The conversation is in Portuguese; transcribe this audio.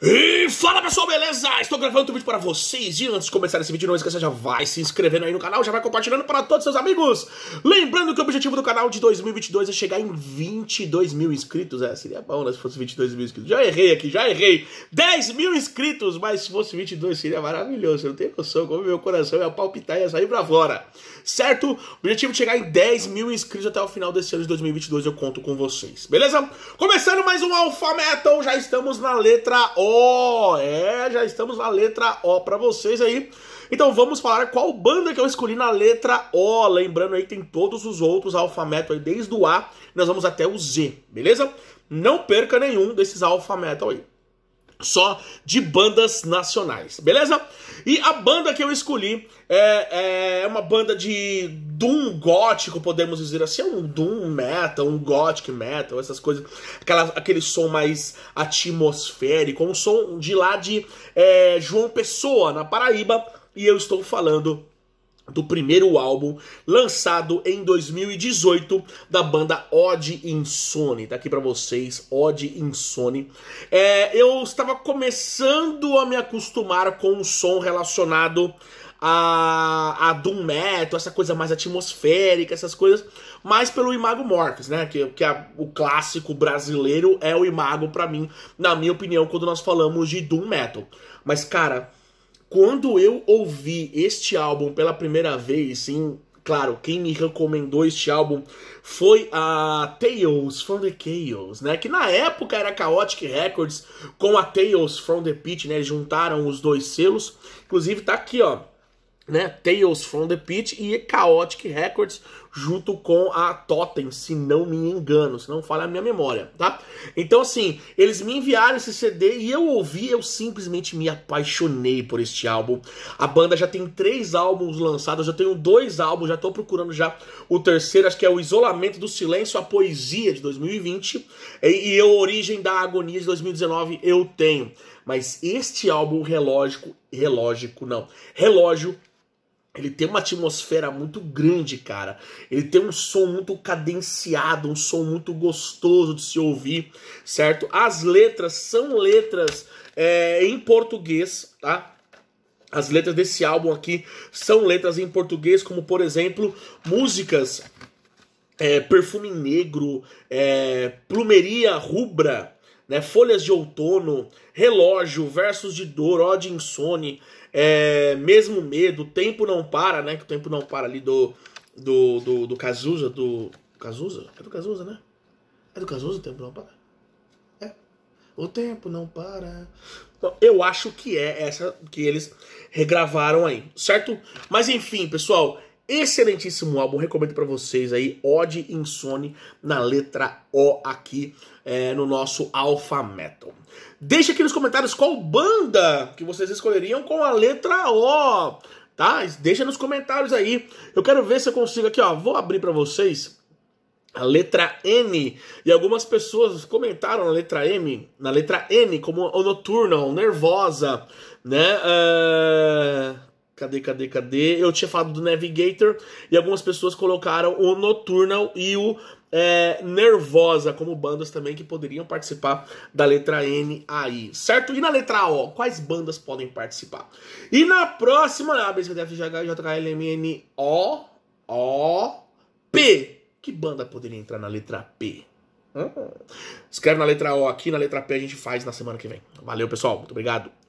Hey! fala pessoal, beleza? Ah, estou gravando outro vídeo para vocês E antes de começar esse vídeo, não esqueça, já vai se inscrevendo aí no canal Já vai compartilhando para todos seus amigos Lembrando que o objetivo do canal de 2022 é chegar em 22 mil inscritos É, seria bom né, se fosse 22 mil inscritos Já errei aqui, já errei 10 mil inscritos, mas se fosse 22 seria maravilhoso Eu não tem noção como meu coração ia palpitar e ia sair para fora Certo? O objetivo é chegar em 10 mil inscritos até o final desse ano de 2022 Eu conto com vocês, beleza? Começando mais um Alpha Metal, já estamos na letra O é, já estamos na letra O para vocês aí. Então vamos falar qual banda que eu escolhi na letra O. Lembrando aí que tem todos os outros alfabetos aí, desde o A, nós vamos até o Z, beleza? Não perca nenhum desses alfabetos aí só de bandas nacionais, beleza? E a banda que eu escolhi é, é uma banda de Doom gótico, podemos dizer assim, é um Doom metal, um gothic metal, essas coisas, aquela, aquele som mais atmosférico, um som de lá de é, João Pessoa, na Paraíba, e eu estou falando do primeiro álbum lançado em 2018 da banda Odd Insone. Tá aqui para vocês, Odd Insone. É, eu estava começando a me acostumar com um som relacionado a, a Doom Metal, essa coisa mais atmosférica, essas coisas, mais pelo Imago Mortis, né? Que, que a, o clássico brasileiro é o Imago para mim, na minha opinião, quando nós falamos de Doom Metal. Mas, cara, quando eu ouvi este álbum pela primeira vez, sim, claro, quem me recomendou este álbum foi a Tales from the Chaos, né? Que na época era Chaotic Records com a Tales from the Pit, né? Eles juntaram os dois selos. Inclusive tá aqui, ó, né? Tales from the Pit e Chaotic Records junto com a Totem, se não me engano, se não falha a minha memória, tá? Então, assim, eles me enviaram esse CD e eu ouvi, eu simplesmente me apaixonei por este álbum. A banda já tem três álbuns lançados, já tenho dois álbuns, já estou procurando já o terceiro, acho que é o Isolamento do Silêncio, a Poesia de 2020 e, e a Origem da Agonia de 2019, eu tenho. Mas este álbum relógico, relógico não, relógio ele tem uma atmosfera muito grande, cara. Ele tem um som muito cadenciado, um som muito gostoso de se ouvir, certo? As letras são letras é, em português, tá? As letras desse álbum aqui são letras em português, como por exemplo, músicas é, Perfume Negro, é, Plumeria Rubra, né? Folhas de outono, relógio, versos de dor, ódio insone, é, mesmo medo, tempo não para, né? Que o tempo não para ali do do do, do Cazuza, do Cazuza, é do Cazuza, né? É do Cazuza, o tempo não para. É. O tempo não para. Então, eu acho que é essa que eles regravaram aí, certo? Mas enfim, pessoal, Excelentíssimo álbum, recomendo para vocês aí, Ode Insone, na letra O aqui é, no nosso Alpha Metal. Deixa aqui nos comentários qual banda que vocês escolheriam com a letra O, tá? Deixa nos comentários aí. Eu quero ver se eu consigo aqui, ó, vou abrir para vocês a letra N. E algumas pessoas comentaram na letra M, na letra N, como o Nocturnal, Nervosa, né? Uh Cadê, cadê, cadê? Eu tinha falado do Navigator e algumas pessoas colocaram o Noturnal e o é, Nervosa como bandas também que poderiam participar da letra N aí, certo? E na letra O, quais bandas podem participar? E na próxima, na ABCDFGH, O, O, P. Que banda poderia entrar na letra P? Hum? Escreve na letra O aqui, na letra P a gente faz na semana que vem. Valeu, pessoal. Muito obrigado.